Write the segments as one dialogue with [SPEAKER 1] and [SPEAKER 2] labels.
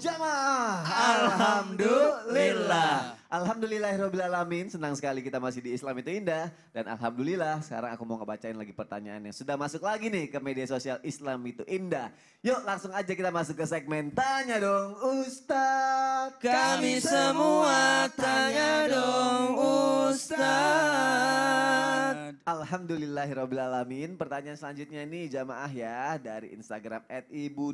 [SPEAKER 1] jamaah. Alhamdulillah. Alhamdulillahirrahmanirrahim. Senang sekali kita masih di Islam itu indah. Dan Alhamdulillah sekarang aku mau ngebacain lagi pertanyaan yang sudah masuk lagi nih ke media sosial Islam itu indah. Yuk langsung aja kita masuk ke segmen Tanya Dong Ustaz. Kami semua tanya dong Ustaz. Alhamdulillahirrahmanirrahim. Pertanyaan selanjutnya nih jamaah ya dari Instagram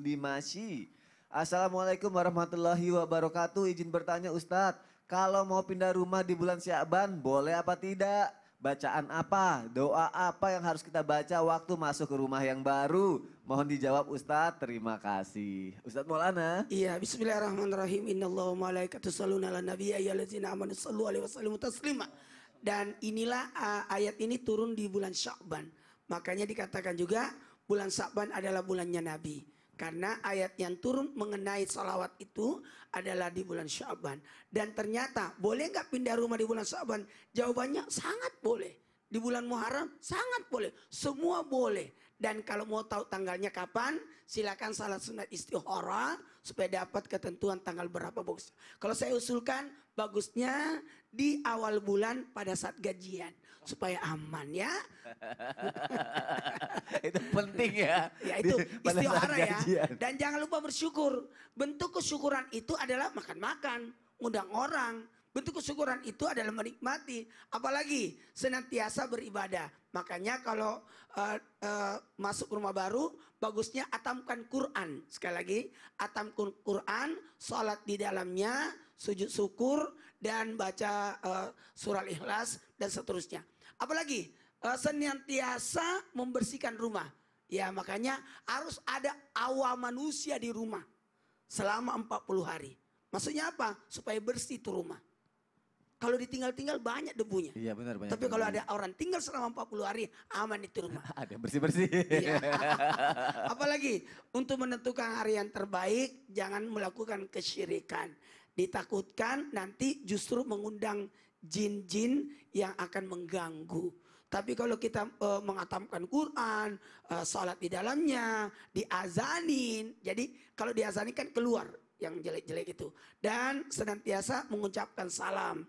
[SPEAKER 1] Dimashi. Assalamualaikum warahmatullahi wabarakatuh. Izin bertanya Ustadz, kalau mau pindah rumah di bulan Syaban boleh apa tidak? Bacaan apa, doa apa yang harus kita baca waktu masuk ke rumah yang baru? Mohon dijawab Ustadz, terima kasih.
[SPEAKER 2] Ustadz Maulana. Iya, bismillahirrahmanirrahim. Innallahu malaikatu salun ala nabiyya ayyallazina amanu salu alaihi taslima. Dan inilah uh, ayat ini turun di bulan Sya'ban. Makanya dikatakan juga bulan Sya'ban adalah bulannya Nabi. Karena ayat yang turun mengenai salawat itu adalah di bulan Syaban. Dan ternyata boleh nggak pindah rumah di bulan Syaban? Jawabannya sangat boleh di bulan Muharram sangat boleh. Semua boleh. Dan kalau mau tahu tanggalnya kapan, silakan salat sunat istihara supaya dapat ketentuan tanggal berapa bagus. Kalau saya usulkan, bagusnya di awal bulan pada saat gajian supaya aman ya. itu penting ya. ya itu istihara ya. Dan jangan lupa bersyukur. Bentuk kesyukuran itu adalah makan-makan, ngundang orang, Bentuk kesyukuran itu adalah menikmati, apalagi senantiasa beribadah. Makanya kalau uh, uh, masuk rumah baru, bagusnya atamkan Quran. Sekali lagi, atamkan Quran, sholat di dalamnya, sujud syukur, dan baca uh, eh, surah ikhlas, dan seterusnya. Apalagi uh, senantiasa membersihkan rumah. Ya makanya harus ada awal manusia di rumah selama 40 hari. Maksudnya apa? Supaya bersih itu rumah. Kalau ditinggal-tinggal banyak debunya. Iya benar banyak. Tapi kalau ada orang tinggal selama 40 hari aman itu rumah. ada bersih-bersih. Iya. Apalagi untuk menentukan hari yang terbaik jangan melakukan kesyirikan. Ditakutkan nanti justru mengundang jin-jin yang akan mengganggu. Tapi kalau kita e, mengatamkan Quran, e, salat di dalamnya, diazanin. Jadi kalau diazanin kan keluar yang jelek-jelek itu. Dan senantiasa mengucapkan salam.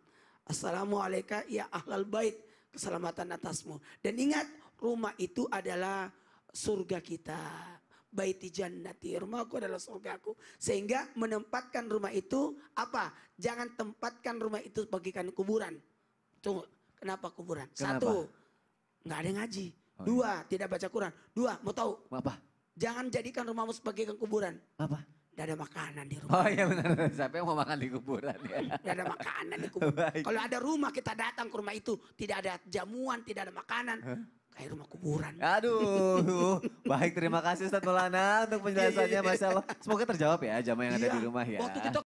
[SPEAKER 2] Assalamualaikum ya ahlal bait keselamatan atasmu. Dan ingat rumah itu adalah surga kita. Baiti jannati rumahku adalah surgaku. Sehingga menempatkan rumah itu apa? Jangan tempatkan rumah itu bagikan kuburan. Tunggu, kenapa kuburan? Kenapa? Satu, nggak ada ngaji. Oh, Dua, iya. tidak baca Quran. Dua, mau tahu? Apa? Jangan jadikan rumahmu sebagai kuburan. Apa? Tidak ada makanan di rumah. Oh iya benar. Siapa yang mau
[SPEAKER 1] makan di kuburan ya? Tidak ada makanan di kuburan. Kalau
[SPEAKER 2] ada rumah kita datang ke rumah itu. Tidak ada jamuan, tidak ada makanan.
[SPEAKER 1] Kayak rumah kuburan. Aduh. Baik terima kasih Ustaz Mulana untuk penjelasannya. Iya, iya, iya. Masya Allah. Semoga terjawab ya jamaah yang ada di rumah ya. Waktu kita